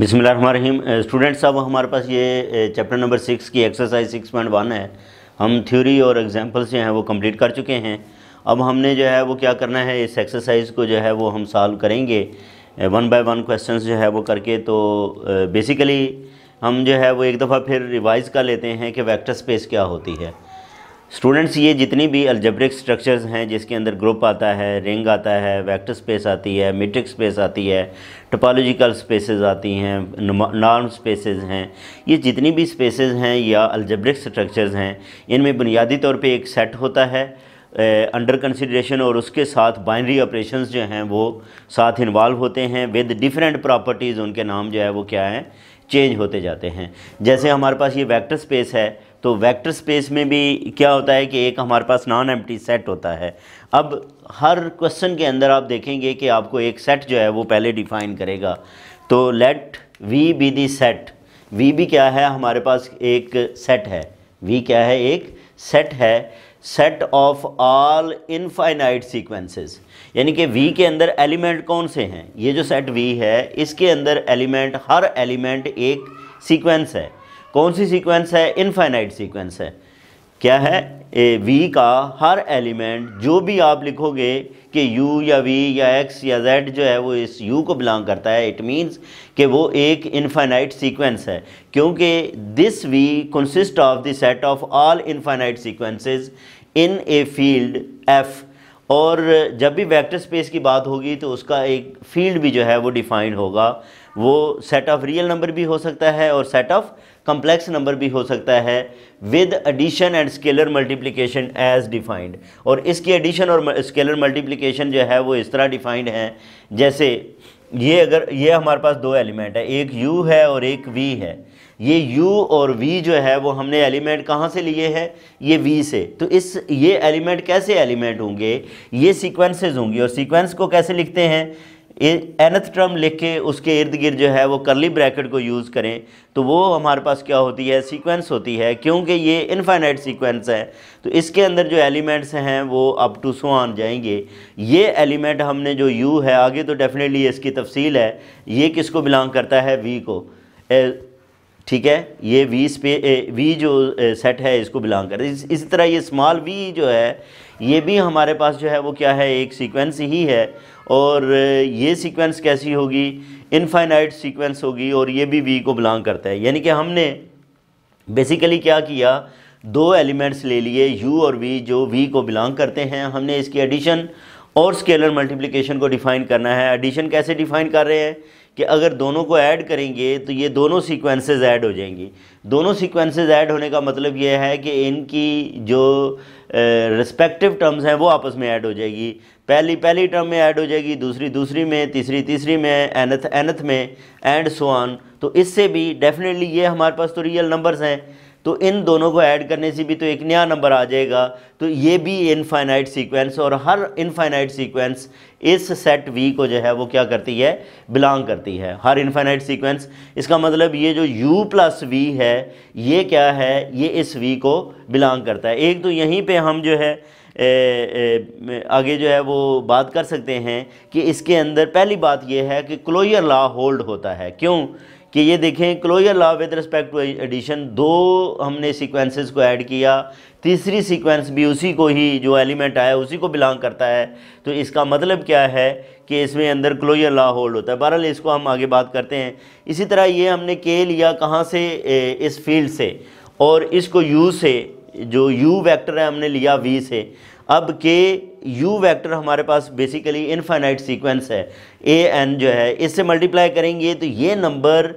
बिसमीम स्टूडेंट्स अब हमारे पास ये चैप्टर नंबर सिक्स की एक्सरसाइज सिक्स पॉइंट वन है हम थ्योरी और एग्जाम्पल्स जो हैं वो कंप्लीट कर चुके हैं अब हमने जो है वो क्या करना है इस एक्सरसाइज को जो है वो हम सॉल्व करेंगे वन बाय वन क्वेश्चंस जो है वो करके तो बेसिकली हम जो है वो एक दफ़ा फिर रिवाइज़ कर लेते हैं कि वैक्टर स्पेस क्या होती है स्टूडेंट्स ये जितनी भी अल्जब्रिक स्ट्रक्चर्स हैं जिसके अंदर ग्रुप आता है रिंग आता है वेक्टर स्पेस आती है मीट्रिक स्पेस आती है टोपोलॉजिकल स्पेसेस आती हैं नॉर्म स्पेसेस हैं ये जितनी भी स्पेसेस हैं या अल्जब्रिक स्ट्रक्चर्स हैं इनमें बुनियादी तौर पे एक सेट होता है अंडर कंसिड्रेशन और उसके साथ बाइनरी ऑपरेशन जो हैं वो साथ इन्वाल्व होते हैं विद डिफरेंट प्रॉपर्टीज़ उनके नाम जो है वो क्या हैं चेंज होते जाते हैं जैसे हमारे पास ये वैक्टर स्पेस है तो वेक्टर स्पेस में भी क्या होता है कि एक हमारे पास नॉन एम्प्टी सेट होता है अब हर क्वेश्चन के अंदर आप देखेंगे कि आपको एक सेट जो है वो पहले डिफाइन करेगा तो let V be the set V भी क्या है हमारे पास एक सेट है वी क्या है एक सेट है set of all infinite sequences यानी कि वी के अंदर एलिमेंट कौन से हैं ये जो सेट वी है इसके अंदर एलिमेंट हर एलिमेंट एक सीक्वेंस है कौन सी सीक्वेंस है इनफाइनाइट सीक्वेंस है क्या है ए वी का हर एलिमेंट जो भी आप लिखोगे कि यू या वी या एक्स या जेड जो है वो इस यू को बिलोंग करता है इट मींस कि वो एक इनफाइनाइट सीक्वेंस है क्योंकि this V consist of the set of all infinite sequences in a field F और जब भी वेक्टर स्पेस की बात होगी तो उसका एक फील्ड भी जो है वो डिफाइंड होगा वो सेट ऑफ रियल नंबर भी हो सकता है और सेट ऑफ कंप्लेक्स नंबर भी हो सकता है with addition and scalar multiplication as defined और इसकी एडिशन और स्केलर मल्टीप्लिकेशन जो है वो इस तरह डिफाइंड है जैसे ये अगर ये हमारे पास दो एलिमेंट है एक u है और एक v है ये u और v जो है वो हमने एलिमेंट कहाँ से लिए हैं ये v से तो इस ये एलिमेंट कैसे एलिमेंट होंगे ये सीक्वेंसेस होंगे और सीक्वेंस को कैसे लिखते हैं एनथ टर्म लिख के उसके इर्द गिर्द जो है वो करली ब्रैकेट को यूज़ करें तो वो हमारे पास क्या होती है सीक्वेंस होती है क्योंकि ये इनफाइनाइट सीक्वेंस है तो इसके अंदर जो एलिमेंट्स हैं वो अप टू सो आन जाएंगे ये एलिमेंट हमने जो यू है आगे तो डेफिनेटली इसकी तफसील है ये किसको बिलोंग करता है वी को ठीक है ये वी स्पे वी जो सेट है इसको बिलोंग कर इस, इसी तरह ये स्मॉल वी जो है ये भी हमारे पास जो है वो क्या है एक सीक्वेंस ही है और ये सीक्वेंस कैसी होगी इनफाइनाइट सीक्वेंस होगी और ये भी वी को बिलोंग करता है यानी कि हमने बेसिकली क्या किया दो एलिमेंट्स ले लिए यू और वी जो वी को बिलोंग करते हैं हमने इसकी एडिशन और स्केलर मल्टीप्लिकेशन को डिफ़ाइन करना है एडिशन कैसे डिफ़ाइन कर रहे हैं कि अगर दोनों को ऐड करेंगे तो ये दोनों सीक्वेंसेस ऐड हो जाएंगी दोनों सीक्वेंसेस ऐड होने का मतलब ये है कि इनकी जो रिस्पेक्टिव टर्म्स हैं वो आपस में ऐड हो जाएगी पहली पहली टर्म में ऐड हो जाएगी दूसरी दूसरी में तीसरी तीसरी में एनथ एनथ में एंड सोआन तो इससे भी डेफिनेटली ये हमारे पास तो रियल नंबर्स हैं तो इन दोनों को ऐड करने से भी तो एक नया नंबर आ जाएगा तो ये भी इनफाइनाइट सीक्वेंस और हर इनफाइनाइट सीक्वेंस इस सेट वी को जो है वो क्या करती है बिलोंग करती है हर इनफाइनाइट सीक्वेंस इसका मतलब ये जो यू प्लस वी है ये क्या है ये इस वी को बिलोंग करता है एक तो यहीं पे हम जो है ए, ए, आगे जो है वो बात कर सकते हैं कि इसके अंदर पहली बात ये है कि क्लोयर लॉ होल्ड होता है क्यों कि ये देखें closure law with respect to addition दो हमने सीक्वेंसेस को ऐड किया तीसरी सीक्वेंस भी उसी को ही जो एलिमेंट आया उसी को बिलोंग करता है तो इसका मतलब क्या है कि इसमें अंदर क्लोजर लॉ होल्ड होता है बहरहाल इसको हम आगे बात करते हैं इसी तरह ये हमने के लिया कहाँ से इस फील्ड से और इसको यू से जो यू वैक्टर है हमने लिया वी से अब के यू वेक्टर हमारे पास बेसिकली इनफाइनाइट सीक्वेंस है ए एन जो है इससे मल्टीप्लाई करेंगे तो ये नंबर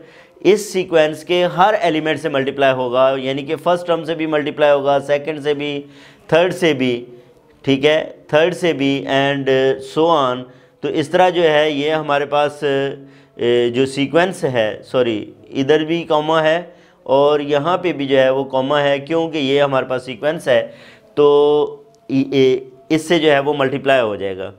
इस सीक्वेंस के हर एलिमेंट से मल्टीप्लाई होगा यानी कि फर्स्ट टर्म से भी मल्टीप्लाई होगा सेकंड से भी थर्ड से भी ठीक है थर्ड से भी एंड सो ऑन तो इस तरह जो है ये हमारे पास जो सीक्वेंस है सॉरी इधर भी कॉमा है और यहाँ पे भी जो है वो कॉमा है क्योंकि ये हमारे पास सीक्वेंस है तो ई ए इससे जो है वो मल्टीप्लाई हो जाएगा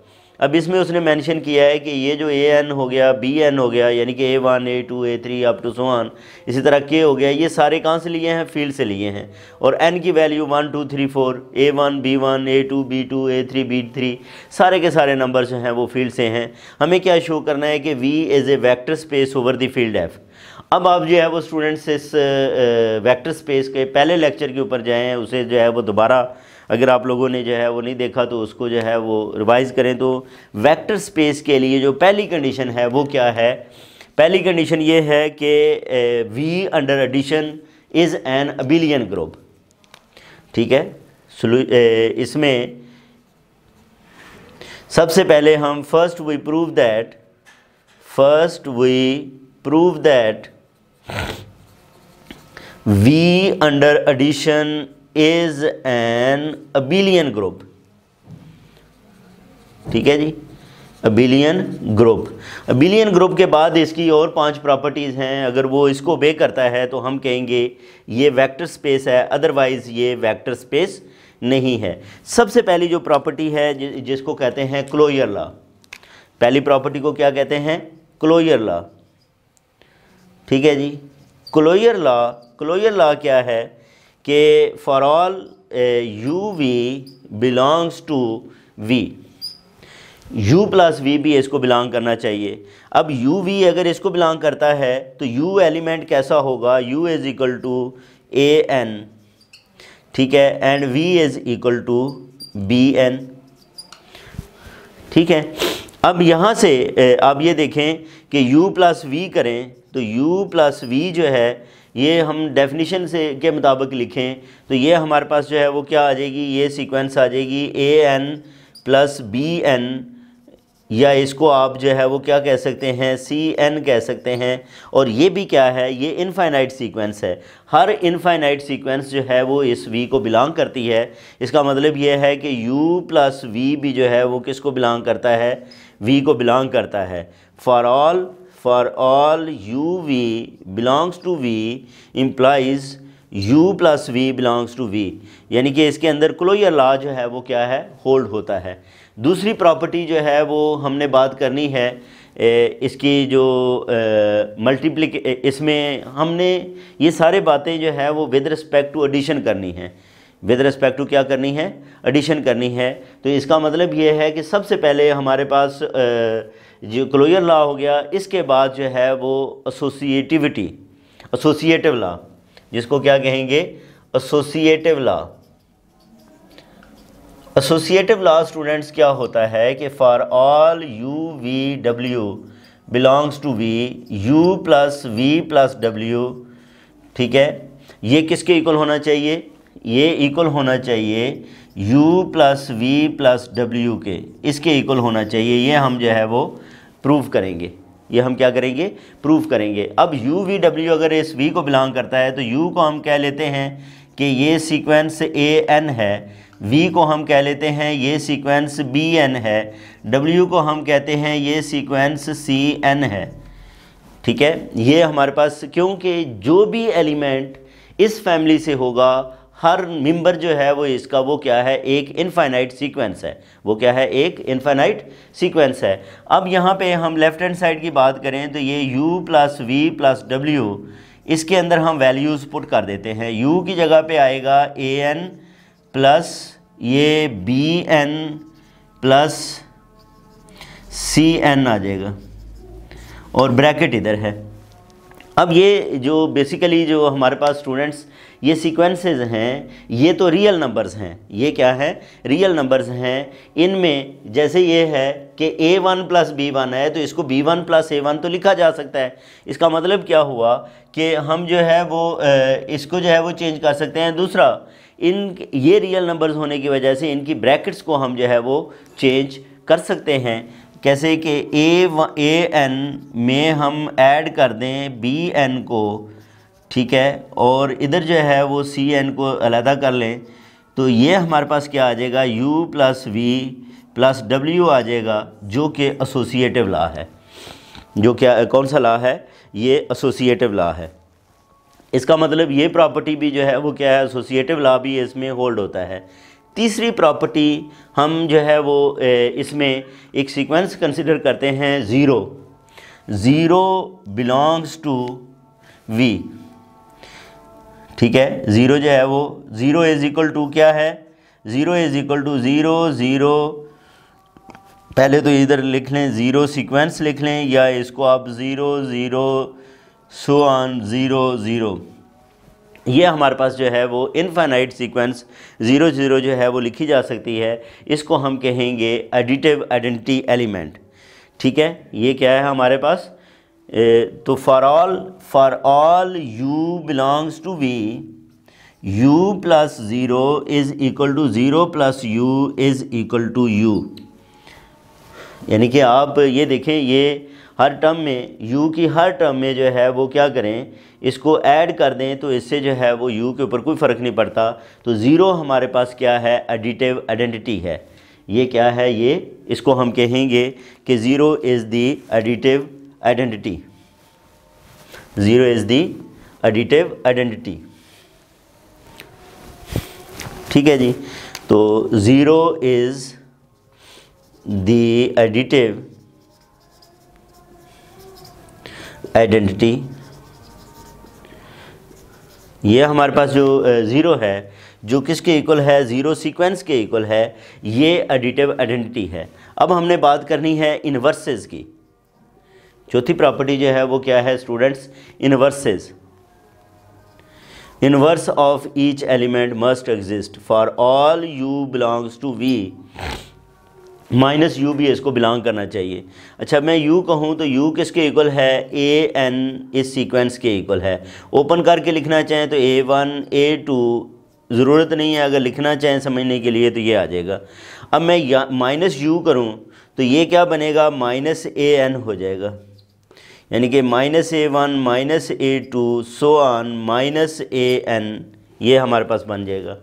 अब इसमें उसने मेंशन किया है कि ये जो ए एन हो गया बी एन हो गया यानी कि A one A two A three up to so on इसी तरह के हो गया ये सारे कहाँ से लिए हैं फील्ड से लिए हैं और एन की value one two three four A one B one A two B two A three B three सारे के सारे नंबर जो हैं वो फील्ड से हैं हमें क्या शो करना है कि V is a vector space over the field F अब आप जो है वो स्टूडेंट्स इस वैक्टर स्पेस के पहले लेक्चर के ऊपर जाएँ उसे जो है वो दोबारा अगर आप लोगों ने जो है वो नहीं देखा तो उसको जो है वो रिवाइज करें तो वेक्टर स्पेस के लिए जो पहली कंडीशन है वो क्या है पहली कंडीशन ये है कि V under addition is an abelian group ठीक है इसमें सबसे पहले हम first V prove that first V prove that v under addition is an abelian group ठीक है जी अबिलियन ग्रुप अबिलियन ग्रुप के बाद इसकी और पांच प्रॉपर्टीज़ हैं अगर वो इसको बे करता है तो हम कहेंगे ये वेक्टर स्पेस है अदरवाइज़ ये वेक्टर स्पेस नहीं है सबसे पहली जो प्रॉपर्टी है जिसको कहते हैं क्लोयर लॉ पहली प्रॉपर्टी को क्या कहते हैं क्लोयर लॉ ठीक है जी क्लोयर लॉ क्लोयर लॉ क्या है के for all U V belongs to V u plus V भी इसको बिलोंग करना चाहिए अब यू वी अगर इसको बिलोंग करता है तो u एलिमेंट कैसा होगा u is equal to A N ठीक है and v is equal to B N ठीक है अब यहाँ से आप ये देखें कि u प्लस वी करें तो u प्लस वी जो है ये हम डेफिनेशन से के मुताबिक लिखें तो ये हमारे पास जो है वो क्या आ जाएगी ये सीक्वेंस आ जाएगी A N plus B N या इसको आप जो है वो क्या कह सकते हैं सी एन कह सकते हैं और ये भी क्या है ये इनफाइनाइट सीक्वेंस है हर इनफाइनाइट सीक्वेंस जो है वो इस वी को बिलोंग करती है इसका मतलब ये है कि यू प्लस वी भी जो है वो किसको बिलोंग करता है वी को बिलोंग करता है for all for all u v belongs to v implies u plus V belongs to V यानी कि इसके अंदर क्लोयर लॉ जो है वो क्या है होल्ड होता है दूसरी प्रॉपर्टी जो है वो हमने बात करनी है इसकी जो मल्टीप्लिक इसमें हमने ये सारे बातें जो है वो विद रिस्पेक्ट टू एडिशन करनी है विद रिस्पेक्ट टू क्या करनी है एडिशन करनी है तो इसका मतलब ये है कि सबसे पहले हमारे पास ए, जो क्लोयर लॉ हो गया इसके बाद जो है वो एसोसिएटिविटी एसोसिएटिव लॉ जिसको क्या कहेंगे associative law associative law students क्या होता है कि for all U V W belongs to V U plus V plus W ठीक है ये किसके इक्वल होना चाहिए ये इक्वल होना चाहिए U plus V plus W के इसके इक्वल होना चाहिए ये हम जो है वो प्रूव करेंगे ये हम क्या करेंगे प्रूव करेंगे अब यू वी डब्ल्यू अगर इस वी को बिलोंग करता है तो यू को हम कह लेते हैं कि ये सीक्वेंस ए एन है वी को हम कह लेते हैं ये सीक्वेंस बी एन है डब्ल्यू को हम कहते हैं ये सीक्वेंस सी एन है ठीक है ये हमारे पास क्योंकि जो भी एलिमेंट इस फैमिली से होगा हर मेंबर जो है वो इसका वो क्या है एक इनफाइनाइट सीक्वेंस है वो क्या है एक इनफाइनाइट सीक्वेंस है अब यहाँ पे हम लेफ्ट हैंड साइड की बात करें तो ये u plus V plus W इसके अंदर हम वैल्यूज़ पुट कर देते हैं u की जगह पे आएगा ए एन प्लस ये B N plus C N आ जाएगा और ब्रैकेट इधर है अब ये जो बेसिकली जो हमारे पास स्टूडेंट्स ये सीक्वेंसेस हैं ये तो रियल नंबर्स हैं ये क्या है रियल नंबर्स हैं इनमें जैसे ये है कि A one plus B one है तो इसको B one plus A one तो लिखा जा सकता है इसका मतलब क्या हुआ कि हम जो है वो इसको जो है वो चेंज कर सकते हैं दूसरा इन ये रियल नंबर्स होने की वजह से इनकी ब्रैकेट्स को हम जो है वो चेंज कर सकते हैं कैसे कि ए ए एन में हम ऐड कर दें बी एन को ठीक है और इधर जो है वो सी एन को अलहदा कर लें तो ये हमारे पास क्या आ जाएगा U plus V plus W आ जाएगा जो कि एसोसिएटिव ला है जो क्या कौन सा ला है ये एसोसिएटिव ला है इसका मतलब ये प्रॉपर्टी भी जो है वो क्या है एसोसिएटिव ला भी इसमें होल्ड होता है तीसरी प्रॉपर्टी हम जो है वो इसमें एक सीक्वेंस कंसिडर करते हैं zero zero belongs to V ठीक है ज़ीरो जो है वो ज़ीरो इज इक्वल टू क्या है zero is equal to zero zero पहले तो इधर लिख लें ज़ीरो सीक्वेंस लिख लें या इसको आप zero zero so on zero zero ये हमारे पास जो है वो इनफाइनाइट सीक्वेंस ज़ीरो ज़ीरो जो है वो लिखी जा सकती है इसको हम कहेंगे एडिटिव आइडेंटिटी एलिमेंट ठीक है ये क्या है हमारे पास तो for all for all U belongs to V U plus zero is equal to zero plus U is equal to U यानी कि आप ये देखें ये हर टर्म में u की हर टर्म में जो है वो क्या करें इसको ऐड कर दें तो इससे जो है वो u के ऊपर कोई फ़र्क नहीं पड़ता तो ज़ीरो हमारे पास क्या है एडिटिव आइडेंटिटी है ये क्या है ये इसको हम कहेंगे कि zero is the additive identity. Zero is the additive identity. ठीक है जी तो zero is the additive identity ये हमारे पास जो ज़ीरो है जो किसके इक्वल है ज़ीरो सीक्वेंस के इक्वल है ये एडिटिव आइडेंटिटी है अब हमने बात करनी है इनवर्सेज की चौथी प्रॉपर्टी जो है वो क्या है students inverses inverse of each element must exist for all U belongs to V minus U भी इसको बिलोंग करना चाहिए अच्छा मैं यू कहूँ तो यू किसके इक्वल है ए एन इस सीक्वेंस के इक्वल है ओपन करके लिखना चाहें तो ए वन ए टू ज़रूरत नहीं है अगर लिखना चाहें समझने के लिए तो ये आ जाएगा अब मैं माइनस यू करूँ तो ये क्या बनेगा माइनस ए एन हो जाएगा यानी कि minus A one minus A two so on minus A N ये हमारे पास बन जाएगा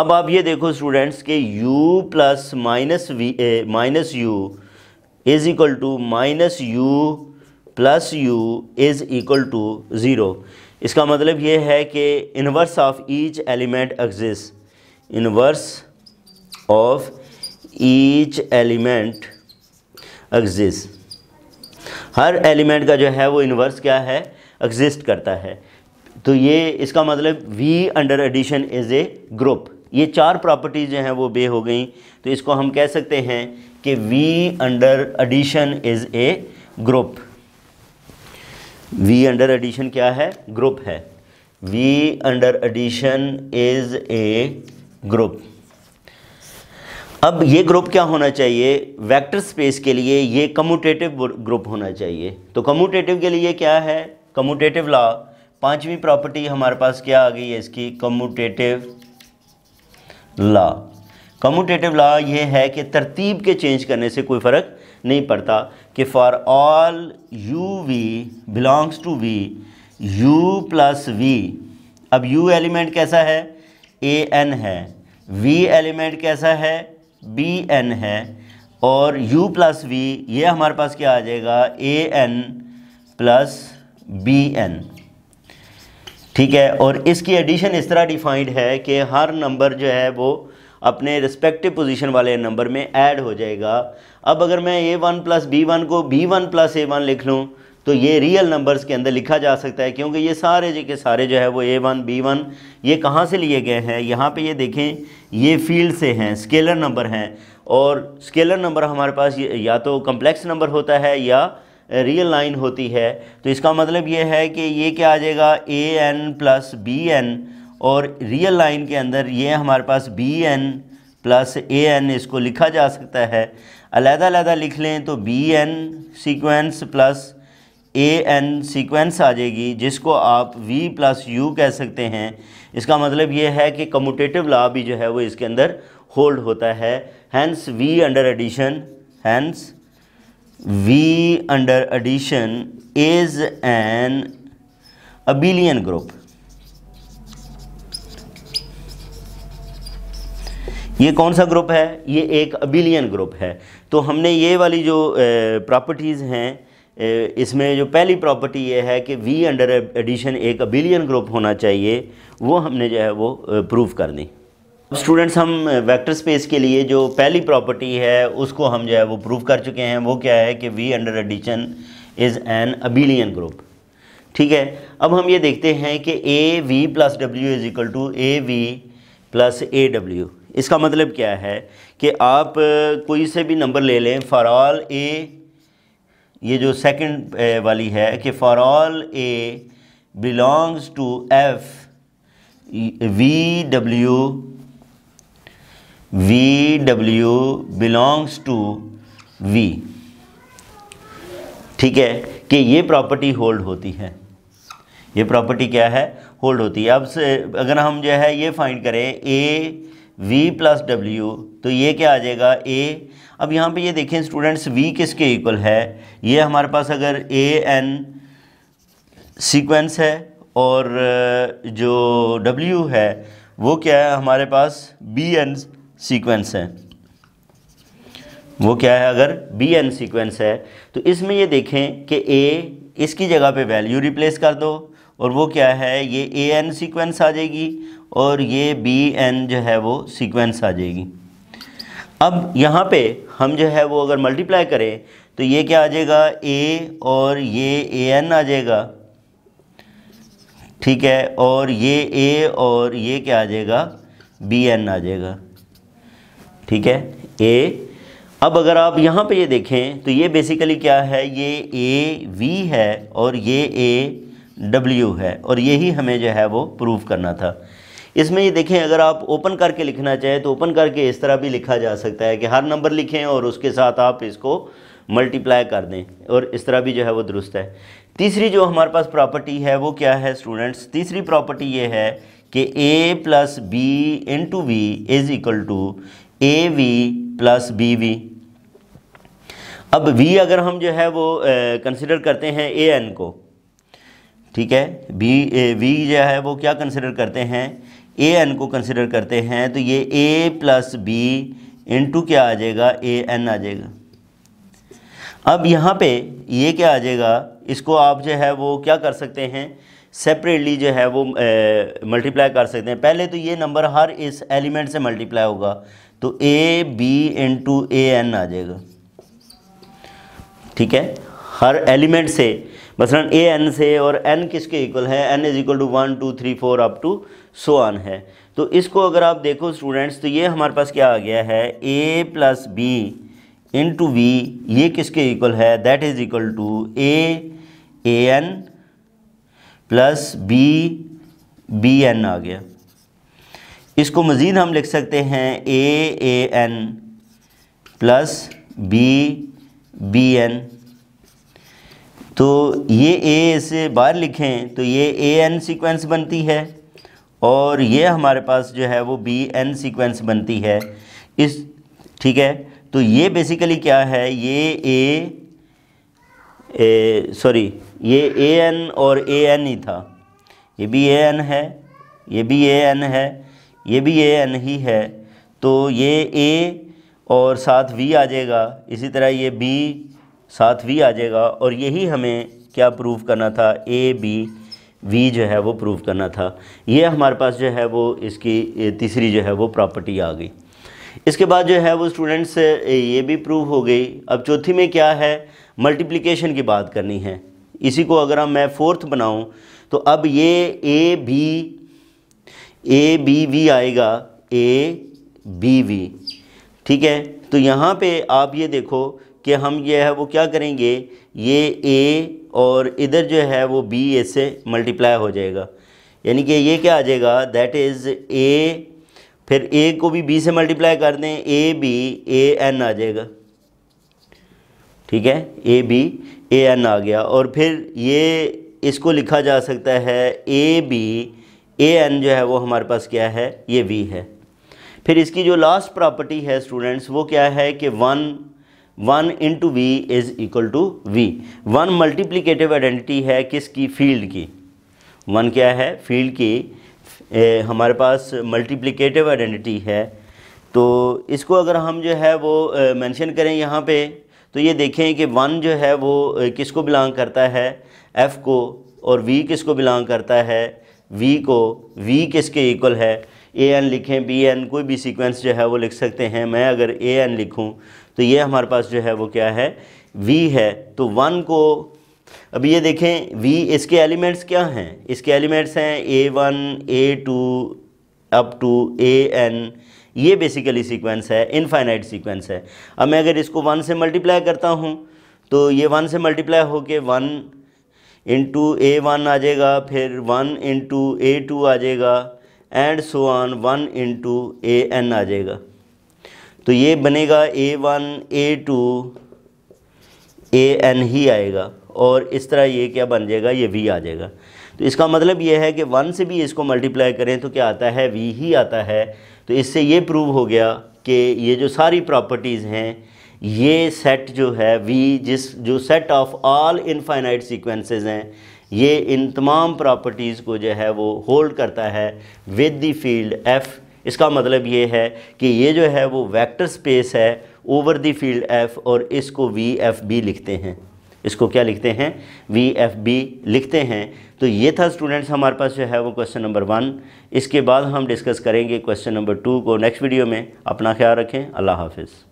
अब आप ये देखो स्टूडेंट्स के u plus minus V A minus U is equal to minus U plus U is equal to zero इसका मतलब ये है कि inverse of each element exist inverse of each element exist हर एलिमेंट का जो है वो इन्वर्स क्या है एग्जिस्ट करता है तो ये इसका मतलब V under addition is a group ये चार प्रॉपर्टीज़ जो हैं वो बे हो गई तो इसको हम कह सकते हैं कि V under addition is a group V under addition क्या है ग्रुप है V under addition is a group अब ये ग्रुप क्या होना चाहिए वेक्टर स्पेस के लिए ये कम्यूटेटिव ग्रुप होना चाहिए तो कम्यूटेटिव के लिए क्या है कम्यूटेटिव लॉ पांचवी प्रॉपर्टी हमारे पास क्या आ गई है इसकी कम्यूटेटिव लॉ कम्यूटेटिव लॉ ये है कि तरतीब के चेंज करने से कोई फ़र्क नहीं पड़ता कि for all U V belongs to V U plus V अब यू एलिमेंट कैसा है ए एन है वी एलिमेंट कैसा है बी एन है और u प्लस वी ये हमारे पास क्या आ जाएगा A N plus B N ठीक है और इसकी एडिशन इस तरह डिफाइंड है कि हर नंबर जो है वो अपने रिस्पेक्टिव पोजीशन वाले नंबर में ऐड हो जाएगा अब अगर मैं A one plus B one को B one plus A one लिख लूँ तो ये रियल नंबर्स के अंदर लिखा जा सकता है क्योंकि ये सारे जी के सारे जो है वो ए वन बी वन ये कहाँ से लिए गए हैं यहाँ पे ये देखें ये फील्ड से हैं स्केलर नंबर हैं और स्केलर नंबर हमारे पास या तो कम्प्लेक्स नंबर होता है या रियल लाइन होती है तो इसका मतलब ये है कि ये क्या आ जाएगा A N plus B N और रियल लाइन के अंदर ये हमारे पास B N plus A N इसको लिखा जा सकता है अलहदा अलग लिख लें तो B N sequence plus A N sequence आ जाएगी जिसको आप वी प्लस यू कह सकते हैं इसका मतलब ये है कि कम्यूटेटिव लॉ भी जो है वो इसके अंदर होल्ड होता है hence V under addition hence V under addition is an abelian group ये कौन सा ग्रुप है ये एक अबिलियन ग्रुप है तो हमने ये वाली जो प्रॉपर्टीज़ हैं इसमें जो पहली प्रॉपर्टी ये है कि वी अंडर एडिशन एक अबिलियन ग्रुप होना चाहिए वो हमने जो है वो प्रूव कर दी स्टूडेंट्स हम वेक्टर स्पेस के लिए जो पहली प्रॉपर्टी है उसको हम जो है वो प्रूव कर चुके हैं वो क्या है कि V under addition is an abelian group ठीक है अब हम ये देखते हैं कि A V plus W is equal to A V plus A W इसका मतलब क्या है कि आप कोई से भी नंबर ले लें फॉर ऑल ए ये जो सेकंड वाली है कि for all A belongs to F V W V W belongs to V ठीक है कि ये प्रॉपर्टी होल्ड होती है ये प्रॉपर्टी क्या है होल्ड होती है अब से अगर हम जो है ये फाइंड करें ए v प्लस डब्ल्यू तो ये क्या आ जाएगा a अब यहाँ पे ये देखें स्टूडेंट्स v किसके इक्वल है ये हमारे पास अगर ए एन सीक्वेंस है और जो w है वो क्या है हमारे पास बी एन सीक्वेंस है वो क्या है अगर बी एन सीक्वेंस है तो इसमें ये देखें कि ए इसकी जगह पे वैल्यू रिप्लेस कर दो और वो क्या है ये ए एन सीक्वेंस आ जाएगी और ये बी एन जो है वो सीक्वेंस आ जाएगी अब यहाँ पे हम जो है वो अगर मल्टीप्लाई करें तो ये क्या आ जाएगा ए और ये ए एन आ जाएगा ठीक है और ये ए और ये क्या आ जाएगा बी एन आ जाएगा ठीक है ए अब अगर आप यहाँ पे ये देखें तो ये बेसिकली क्या है ये ए वी है और ये ए डब्ल्यू है और यही हमें जो है वो प्रूव करना था इसमें ये देखें अगर आप ओपन करके लिखना चाहें तो ओपन करके इस तरह भी लिखा जा सकता है कि हर नंबर लिखें और उसके साथ आप इसको मल्टीप्लाई कर दें और इस तरह भी जो है वो दुरुस्त है तीसरी जो हमारे पास प्रॉपर्टी है वो क्या है स्टूडेंट्स तीसरी प्रॉपर्टी ये है कि A plus B into V is equal to A V plus B V अब वी अगर हम जो है वो कंसिडर करते हैं ए एन को ठीक है बी वी जो है वो क्या कंसिडर करते हैं ए एन को कंसिडर करते हैं तो ये ए प्लस बी इंटू क्या आ जाएगा ए एन आ जाएगा अब यहाँ पे ये क्या आ जाएगा इसको आप जो है वो क्या कर सकते हैं सेपरेटली जो है वो मल्टीप्लाई कर सकते हैं पहले तो ये नंबर हर इस एलिमेंट से मल्टीप्लाई होगा तो A B into A N आ जाएगा ठीक है हर एलिमेंट से मसलन ए एन से और एन किसके इक्वल है N is equal to one two three four up to so on है तो इसको अगर आप देखो स्टूडेंट्स तो ये हमारे पास क्या आ गया है A plus B into V ये किसके इक्वल है that is equal to A N plus B B N आ गया इसको मज़ीद हम लिख सकते हैं A A N plus B B N तो ये ए से बाहर लिखें तो ये ए एन सीक्वेंस बनती है और ये हमारे पास जो है वो बी एन सीक्वेंस बनती है इस ठीक है तो ये बेसिकली क्या है ये ए सॉरी ये ए एन और ए एन ही था ये भी ए एन है ये भी ए एन है ये भी ए एन ही है तो ये ए और साथ वी आ जाएगा इसी तरह ये बी साथ वी आ जाएगा और यही हमें क्या प्रूव करना था ए बी वी जो है वो प्रूव करना था ये हमारे पास जो है वो इसकी तीसरी जो है वो प्रॉपर्टी आ गई इसके बाद जो है वो स्टूडेंट्स ये भी प्रूव हो गई अब चौथी में क्या है मल्टीप्लिकेशन की बात करनी है इसी को अगर हम मैं फोर्थ बनाऊं तो अब ये A B A B V आएगा ए बी वी ठीक है तो यहाँ पे आप ये देखो कि हम ये है वो क्या करेंगे ये ए और इधर जो है वो बी ए से मल्टीप्लाई हो जाएगा यानी कि ये क्या आ जाएगा दैट इज़ ए फिर ए को भी बी से मल्टीप्लाई कर दें ए बी ए एन आ जाएगा ठीक है ए बी ए एन आ गया और फिर ये इसको लिखा जा सकता है ए बी ए एन जो है वो हमारे पास क्या है ये वी है फिर इसकी जो लास्ट प्रॉपर्टी है स्टूडेंट्स वो क्या है कि one one into V is equal to V one multiplicative identity है किसकी फील्ड की वन क्या है फील्ड की ए, हमारे पास मल्टीप्लीकेटिव आइडेंटिटी है तो इसको अगर हम जो है वो मेंशन करें यहाँ पे तो ये देखें कि वन जो है वो किसको बिलोंग करता है एफ़ को और वी किसको बिलोंग करता है वी को वी किसके इक्वल है ए एन लिखें बी एन कोई भी सीक्वेंस जो है वो लिख सकते हैं मैं अगर ए एन लिखूँ तो ये हमारे पास जो है वो क्या है वी है तो वन को अब ये देखें वी इसके एलिमेंट्स क्या हैं इसके एलिमेंट्स हैं A one A two up to A N ये बेसिकली सीक्वेंस है इनफाइनाइट सीक्वेंस है अब मैं अगर इसको वन से मल्टीप्लाई करता हूँ तो ये वन से मल्टीप्लाई होके वन इंटू ए वन आ जाएगा फिर वन इंटू ए टू आ जाएगा and so on one into A N आ जाएगा तो ये बनेगा A one A two A N ही आएगा और इस तरह ये क्या बन जाएगा ये वी आ जाएगा तो इसका मतलब ये है कि वन से भी इसको मल्टीप्लाई करें तो क्या आता है वी ही आता है तो इससे ये प्रूव हो गया कि ये जो सारी प्रॉपर्टीज़ हैं ये सेट जो है वी जिस जो set of all infinite sequences हैं ये इन तमाम प्रॉपर्टीज़ को जो है वो होल्ड करता है विद दी फील्ड एफ़ इसका मतलब ये है कि ये जो है वो वेक्टर स्पेस है ओवर दी फील्ड एफ़ और इसको वी एफ बी लिखते हैं इसको क्या लिखते हैं वी एफ बी लिखते हैं तो ये था स्टूडेंट्स हमारे पास जो है वो क्वेश्चन नंबर वन इसके बाद हम डिस्कस करेंगे क्वेश्चन नंबर टू को नेक्स्ट वीडियो में अपना ख्याल रखें अल्लाह हाफिज़